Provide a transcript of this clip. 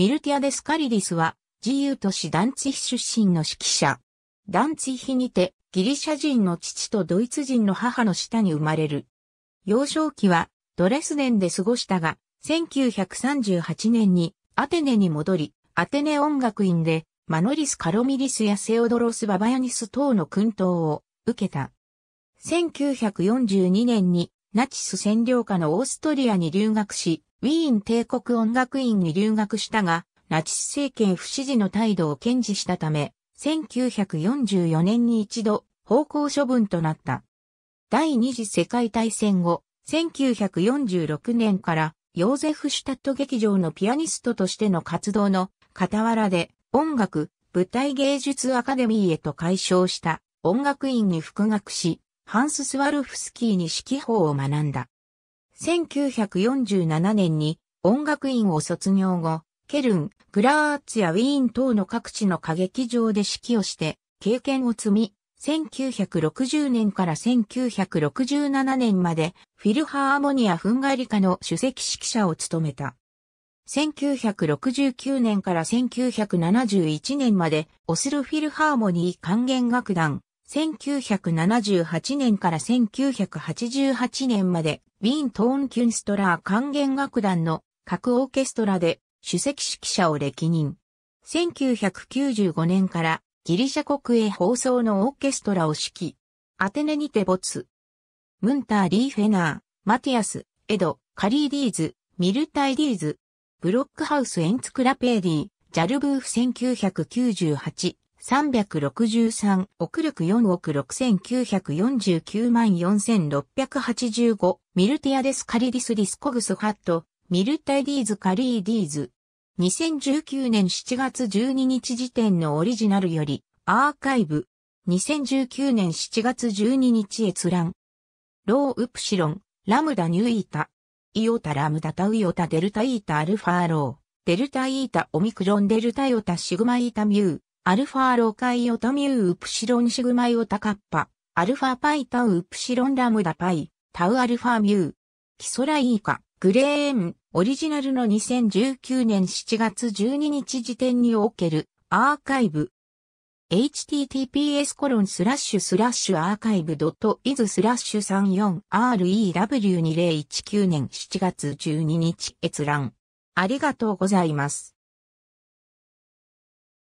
ミルティア・デスカリディスは、自由都市ダンツヒ出身の指揮者。ダンツヒにて、ギリシャ人の父とドイツ人の母の下に生まれる。幼少期は、ドレスデンで過ごしたが、1938年にアテネに戻り、アテネ音楽院で、マノリス・カロミリスやセオドロス・ババヤニス等の訓導を受けた。1942年にナチス占領下のオーストリアに留学し、ウィーン帝国音楽院に留学したが、ナチス政権不支持の態度を堅持したため、1944年に一度、方向処分となった。第二次世界大戦後、1946年からヨーゼフ・シュタット劇場のピアニストとしての活動の傍らで音楽、舞台芸術アカデミーへと改称した音楽院に復学し、ハンス・スワルフスキーに指揮法を学んだ。1947年に音楽院を卒業後、ケルン、グラーツやウィーン等の各地の歌劇場で指揮をして経験を積み、1960年から1967年までフィルハーモニア・フンガリカの主席指揮者を務めた。1969年から1971年までオスルフィルハーモニー管弦楽団、1978年から1988年までウィーントーンキュンストラー管弦楽団の各オーケストラで首席指揮者を歴任。1995年からギリシャ国営放送のオーケストラを指揮。アテネにて没。ムンター・リー・フェナー、マティアス、エド、カリー・ディーズ、ミルタイ・ディーズ、ブロックハウス・エンツクラペーディ、ジャルブーフ1998、363億力4億6949万4685ミルティアデスカリディスディスコグスファットミルタイディーズカリーディーズ2019年7月12日時点のオリジナルよりアーカイブ2019年7月12日閲覧ローウプシロンラムダニューイータイオタラムダタウイオタデルタイータアルファローデルタイータオミクロンデルタイオタシグマイータミューアルファロカイオトミューウプシロンシグマイオタカッパ、アルファパイタウウプシロンラムダパイ、タウアルファミュー、キソライイカ、グレーン、オリジナルの2019年7月12日時点におけるアーカイブ。https コロンスラッシュスラッシュアーカイブドットイズスラッシュ 34rew2019 年7月12日閲覧。ありがとうございます。